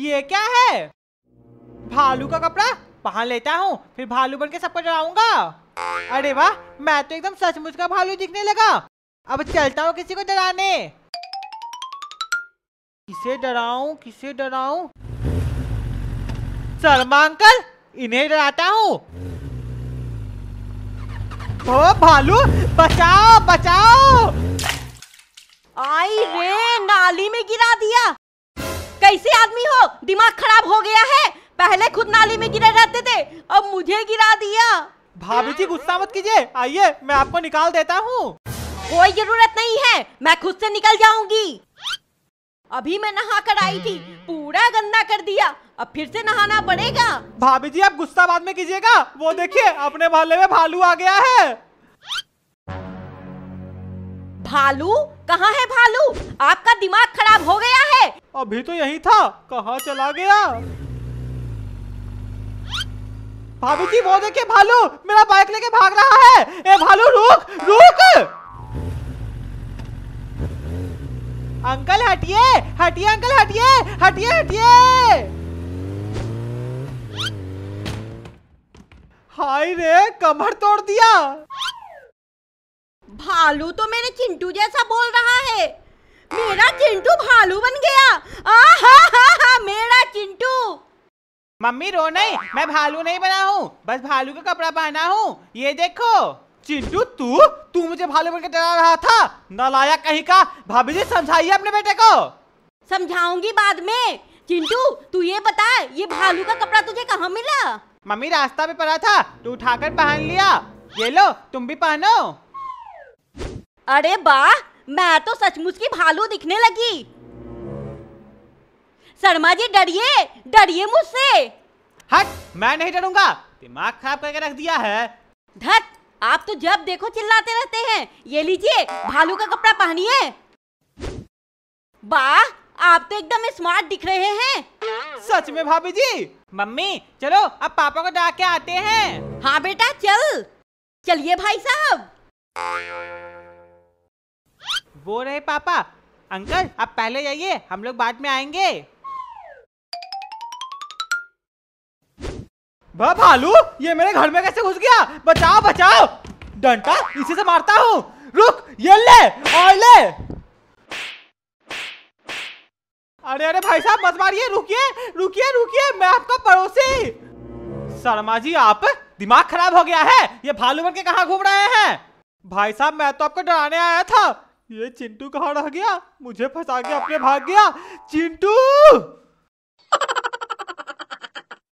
ये क्या है भालू का कपड़ा पहन लेता हूँ फिर भालू बन के सबको डराऊंगा अरे वाह मैं तो एकदम सचमुच का भालू दिखने लगा अब चलता हूँ किसी को डराने किसे डराऊं किसे डराऊं शर्मा अंकल इन्हें डराता हूँ ओ भालू बचाओ बचाओ आई रे नाली में गिरा दिया कैसे आदमी हो दिमाग खराब हो गया है पहले खुद नाली में गिरे रहते थे अब मुझे गिरा दिया भाभी जी गुस्सा मत कीजिए आइए मैं आपको निकाल देता हूँ कोई जरूरत नहीं है मैं खुद से निकल जाऊंगी अभी मैं नहा कर आई थी पूरा गंदा कर दिया अब फिर से नहाना पड़ेगा भाभी जी आप गुस्सा बाद में कीजिएगा वो देखिए अपने भाले में भालू आ गया है भालू कहाँ है भालू आपका दिमाग खराब हो गया है अभी तो यही था कहा चला गया भाभी जी वो देखिए भालू मेरा बाइक लेके भाग रहा है ए भालू रुक रुक अंकल हटिए हटिए अंकल हटिए हटिए हटिए हाय रे कमर तोड़ दिया भालू तो मेरे चिंटू जैसा बोल रहा है मेरा चिंटू भालू बन गया मेरा चिंटू मम्मी रो नहीं मैं भालू नहीं बना हूँ बस भालू का कपड़ा पहना हूँ ये देखो चिंटू तू तू मुझे भालू बनकर चला रहा था नलाया कहीं का भाभी जी समझाइए अपने बेटे को समझाऊंगी बाद में चिंटू तू ये बता ये भालू का कपड़ा तुझे कहाँ मिला मम्मी रास्ता पे पड़ा था तू उठाकर पहन लिया ये लो तुम भी पहनो अरे बा मैं तो सचमुच की भालू दिखने लगी शर्मा जी डरिए डरिए मुझसे हट मैं नहीं डरूंगा दिमाग खराब करके रख दिया है धत आप तो जब देखो चिल्लाते रहते हैं ये लीजिए भालू का कपड़ा पहनिए वाह आप तो एकदम स्मार्ट दिख रहे हैं सच में भाभी जी मम्मी चलो अब पापा को डाके के आते हैं हाँ बेटा चल चलिए भाई साहब वो रहे पापा अंकल आप पहले जाइए हम लोग बाद में आएंगे भालू ये मेरे घर में कैसे घुस गया बचाओ बचाओ डंटा इसी से मारता हूँ रुक ये ले और ले अरे अरे भाई साहब मत मारिए रुकिए रुकिए रुकिए मैं आपका पड़ोसी शर्मा जी आप दिमाग खराब हो गया है ये भालू बन के कहा घूम रहे हैं भाई साहब मैं तो आपको डराने आया था ये चिंटू कहाँ रह गया मुझे फंसा के अपने भाग गया चिंटू